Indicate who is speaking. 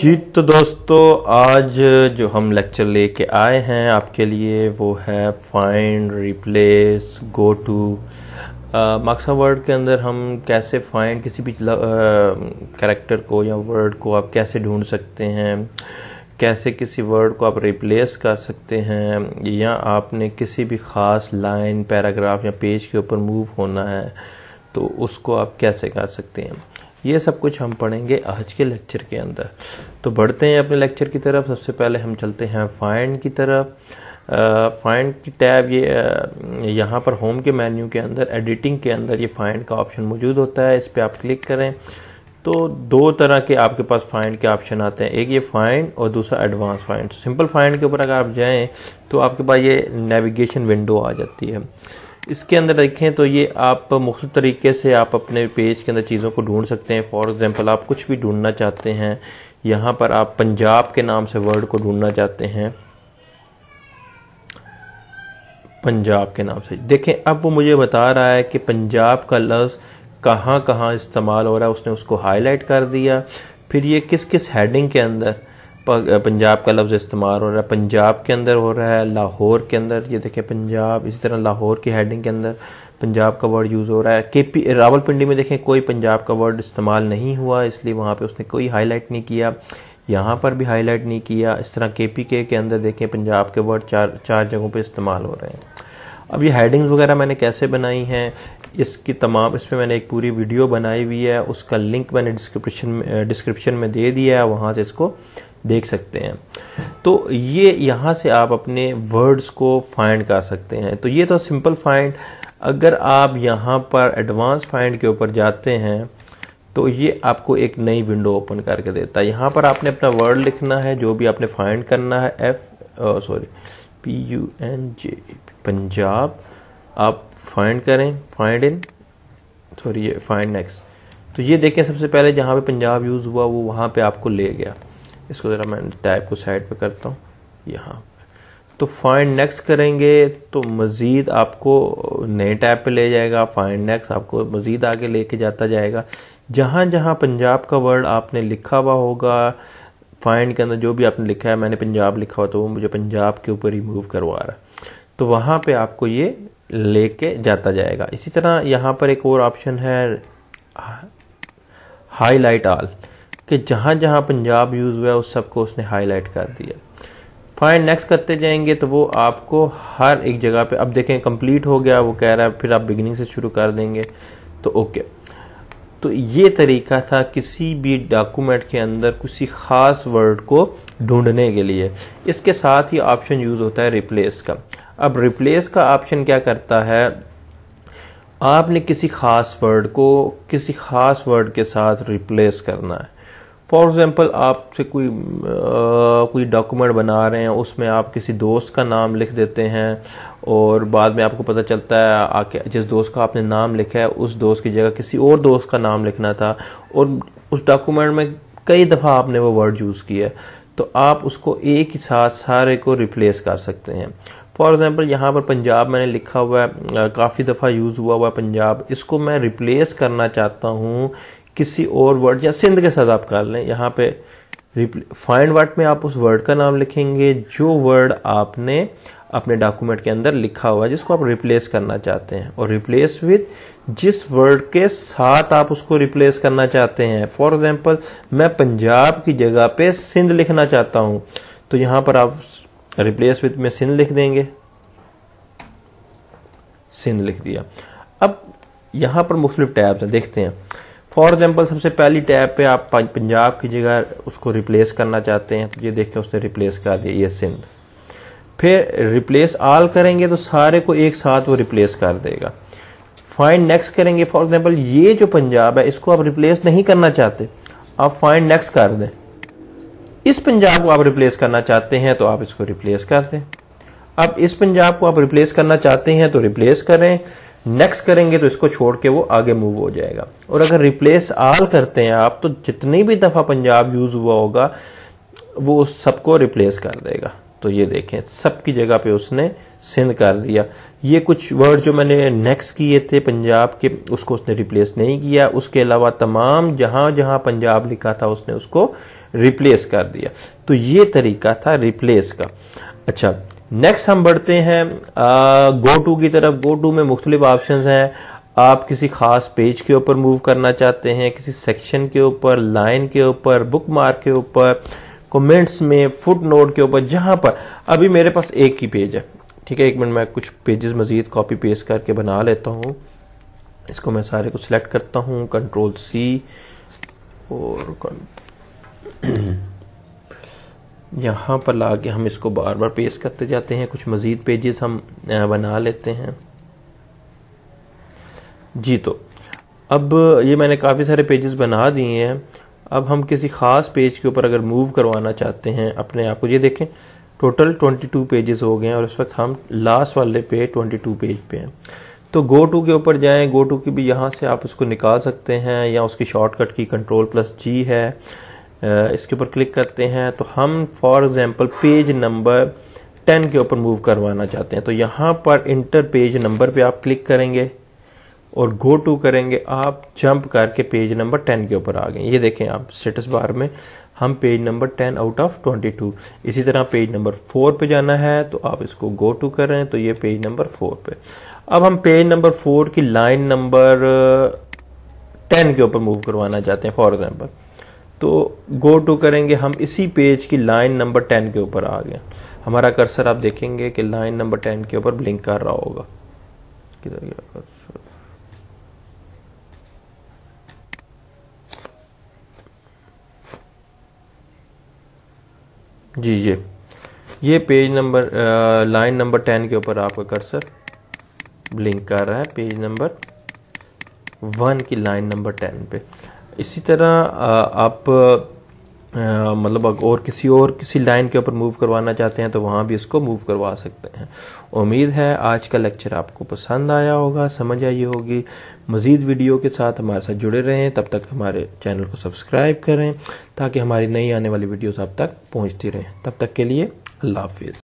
Speaker 1: जी तो दोस्तों आज जो हम लेक्चर लेके आए हैं आपके लिए वो है फाइंड रिप्लेस गो टू मार्क्सा वर्ड के अंदर हम कैसे फाइंड किसी भी कैरेक्टर uh, को या वर्ड को आप कैसे ढूंढ सकते हैं कैसे किसी वर्ड को आप रिप्लेस कर सकते हैं या आपने किसी भी ख़ास लाइन पैराग्राफ या पेज के ऊपर मूव होना है तो उसको आप कैसे कर सकते हैं ये सब कुछ हम पढ़ेंगे आज के लेक्चर के अंदर तो बढ़ते हैं अपने लेक्चर की तरफ सबसे पहले हम चलते हैं फाइंड की तरफ फाइंड की टैब ये यहाँ पर होम के मेन्यू के अंदर एडिटिंग के अंदर ये फाइंड का ऑप्शन मौजूद होता है इस पर आप क्लिक करें तो दो तरह के आपके पास फाइंड के ऑप्शन आते हैं एक ये फाइंड और दूसरा एडवांस फाइंड सिंपल फाइंड के ऊपर अगर आप जाएं तो आपके पास ये नेविगेशन विंडो आ जाती है इसके अंदर देखें तो ये आप मुख्त तरीके से आप अपने पेज के अंदर चीज़ों को ढूंढ सकते हैं फॉर एग्ज़ाम्पल आप कुछ भी ढूंढना चाहते हैं यहाँ पर आप पंजाब के नाम से वर्ड को ढूंढना चाहते हैं पंजाब के नाम से देखें अब वो मुझे बता रहा है कि पंजाब का लफ्ज़ कहाँ कहाँ इस्तेमाल हो रहा है उसने उसको हाईलाइट कर दिया फिर ये किस किस हेडिंग के अंदर पंजाब का लफ्ज़ इस्तेमाल हो रहा है पंजाब के अंदर हो रहा है लाहौर के अंदर ये देखें पंजाब इसी तरह लाहौर की हेडिंग के अंदर पंजाब का वर्ड यूज़ हो रहा है के पी रावलपिंडी में देखें कोई पंजाब का वर्ड इस्तेमाल नहीं हुआ इसलिए वहाँ पे उसने कोई हाईलाइट नहीं किया यहाँ पर भी हाईलाइट नहीं किया इस तरह के पी के के अंदर देखें पंजाब के वर्ड चार चार जगहों पर इस्तेमाल हो रहे हैं अब ये हेडिंग्स वगैरह मैंने कैसे बनाई हैं इसकी तमाम इस पर मैंने एक पूरी वीडियो बनाई हुई है उसका लिंक मैंने डिस्क्रिप्शन में डिस्क्रिप्शन में दे दिया है वहाँ से इसको देख सकते हैं तो ये यहाँ से आप अपने वर्ड्स को फाइंड कर सकते हैं तो ये तो सिंपल फाइंड अगर आप यहाँ पर एडवांस फाइंड के ऊपर जाते हैं तो ये आपको एक नई विंडो ओपन करके देता है यहाँ पर आपने अपना वर्ड लिखना है जो भी आपने फाइंड करना है F sorry P U N J Punjab आप फाइंड करें फाइंड इन सॉरी ये फाइंड नेक्स्ट तो ये देखें सबसे पहले जहाँ पे पंजाब यूज़ हुआ वो वहाँ पे आपको ले गया इसको ज़रा मैं टाइप को साइड पे करता हूँ यहाँ तो फाइंड नेक्स्ट करेंगे तो मज़ीद आपको नए टैब पे ले जाएगा फाइंड नेक्स्ट आपको मज़ीद आगे लेके जाता जाएगा जहाँ जहाँ पंजाब का वर्ड आपने लिखा हुआ होगा फाइंड के अंदर जो भी आपने लिखा है मैंने पंजाब लिखा हुआ तो वो मुझे पंजाब के ऊपर ही मूव करवा रहा है तो वहाँ पे आपको ये लेके जाता जाएगा इसी तरह यहाँ पर एक और ऑप्शन है हाईलाइट आल कि जहाँ जहाँ पंजाब यूज़ हुआ है उस सबको उसने हाईलाइट कर दिया फाइन नेक्स्ट करते जाएंगे तो वो आपको हर एक जगह पे अब देखें कंप्लीट हो गया वो कह रहा है फिर आप बिगनिंग से शुरू कर देंगे तो ओके तो ये तरीका था किसी भी डॉक्यूमेंट के अंदर किसी ख़ास वर्ड को ढूंढने के लिए इसके साथ ही ऑप्शन यूज़ होता है रिप्लेस का अब रिप्लेस का ऑप्शन क्या करता है आपने किसी ख़ास वर्ड को किसी ख़ास वर्ड के साथ रिप्लेस करना है फॉर एग्ज़ाम्पल आपसे कोई आ, कोई डॉक्यूमेंट बना रहे हैं उसमें आप किसी दोस्त का नाम लिख देते हैं और बाद में आपको पता चलता है आके जिस दोस्त का आपने नाम लिखा है उस दोस्त की जगह किसी और दोस्त का नाम लिखना था और उस डॉक्यूमेंट में कई दफ़ा आपने वो वर्ड यूज़ किया तो आप उसको एक ही साथ सारे को रिप्लेस कर सकते हैं फॉर एग्ज़ाम्पल यहाँ पर पंजाब मैंने लिखा हुआ है काफ़ी दफ़ा यूज़ हुआ हुआ है पंजाब इसको मैं रिप्लेस करना चाहता हूँ किसी और वर्ड या सिंध के साथ आप कर लें यहाँ पे फाइंड वर्ड में आप उस वर्ड का नाम लिखेंगे जो वर्ड आपने अपने डॉक्यूमेंट के अंदर लिखा हुआ है जिसको आप रिप्लेस करना चाहते हैं और रिप्लेस विद जिस वर्ड के साथ आप उसको रिप्लेस करना चाहते हैं फॉर एग्जाम्पल मैं पंजाब की जगह पे सिंध लिखना चाहता हूँ तो यहाँ पर आप रिप्लेस विथ में सिन लिख देंगे सिन लिख दिया अब यहां पर मुख्तलिफ टैब्स हैं देखते हैं फॉर एग्जाम्पल सबसे पहली टैब पे आप पंजाब की जगह उसको रिप्लेस करना चाहते हैं तो ये हैं उसने रिप्लेस कर दिया ये सिंध फिर रिप्लेस आल करेंगे तो सारे को एक साथ वो रिप्लेस कर देगा फाइंड नेक्स्ट करेंगे फॉर एग्जाम्पल ये जो पंजाब है इसको आप रिप्लेस नहीं करना चाहते आप फाइंड नेक्स्ट कर दें इस पंजाब को आप रिप्लेस करना चाहते हैं तो आप इसको रिप्लेस कर दें अब इस पंजाब को आप रिप्लेस करना चाहते हैं तो रिप्लेस करें नेक्स्ट करेंगे तो इसको छोड़ के वो आगे मूव हो जाएगा और अगर रिप्लेस आल करते हैं आप तो जितनी भी दफ़ा पंजाब यूज़ हुआ होगा वो उस सबको रिप्लेस कर देगा तो ये देखें सबकी जगह पे उसने सिंध कर दिया ये कुछ वर्ड जो मैंने नेक्स्ट किए थे पंजाब के उसको उसने रिप्लेस नहीं किया उसके अलावा तमाम जहां जहां पंजाब लिखा था उसने उसको रिप्लेस कर दिया तो ये तरीका था रिप्लेस का अच्छा नेक्स्ट हम बढ़ते हैं गो टू की तरफ गो टू में मुख्तलिफ ऑप्शन हैं आप किसी खास पेज के ऊपर मूव करना चाहते हैं किसी सेक्शन के ऊपर लाइन के ऊपर बुक मार्क के ऊपर कमेंट्स में फुट नोट के ऊपर जहां पर अभी मेरे पास एक ही पेज है ठीक है एक मिनट मैं कुछ पेजेस मज़ीद कॉपी पेस्ट करके बना लेता हूँ इसको मैं सारे को सिलेक्ट करता हूँ कंट्रोल सी और यहाँ पर ला के हम इसको बार बार पेस्ट करते जाते हैं कुछ मज़ीद पेजेस हम बना लेते हैं जी तो अब ये मैंने काफ़ी सारे पेजेस बना दिए हैं अब हम किसी ख़ास पेज के ऊपर अगर मूव करवाना चाहते हैं अपने आप को ये देखें टोटल 22 पेजेस हो गए हैं और इस वक्त हम लास्ट वाले पे 22 पेज पे हैं तो गो टू के ऊपर जाएं गो टू की भी यहाँ से आप उसको निकाल सकते हैं या उसकी शॉर्टकट की कंट्रोल प्लस जी है इसके ऊपर क्लिक करते हैं तो हम for example page number ten के ऊपर मूव करवाना चाहते हैं तो यहाँ पर इंटर पेज नंबर पे आप क्लिक करेंगे और गो टू करेंगे आप जंप करके पेज नंबर टेन के ऊपर आ गए ये देखें आप स्टेटस बार में हम page number ten out of twenty two इसी तरह पेज नंबर फोर पे जाना है तो आप इसको गो टू कर रहे हैं तो ये पेज नंबर फोर पे अब हम पेज नंबर फोर की लाइन नंबर टेन के ऊपर मूव करवाना चाहते हैं फॉर एग्जाम्पल तो गो टू करेंगे हम इसी पेज की लाइन नंबर टेन के ऊपर आ गए हमारा कर्सर आप देखेंगे कि लाइन नंबर टेन के ऊपर ब्लिंक कर रहा होगा किधर गया कर्सर जी ये ये page number line number ten के ऊपर आपका कर्सर ब्लिंक कर रहा है पेज नंबर वन की लाइन नंबर टेन पे इसी तरह आप मतलब और किसी और किसी लाइन के ऊपर मूव करवाना चाहते हैं तो वहाँ भी इसको मूव करवा सकते हैं उम्मीद है आज का लेक्चर आपको पसंद आया होगा समझ आई होगी मज़ीद वीडियो के साथ हमारे साथ जुड़े रहें तब तक हमारे चैनल को सब्सक्राइब करें ताकि हमारी नई आने वाली वीडियोस आप तक पहुँचती रहें तब तक के लिए अल्लाह हाफिज़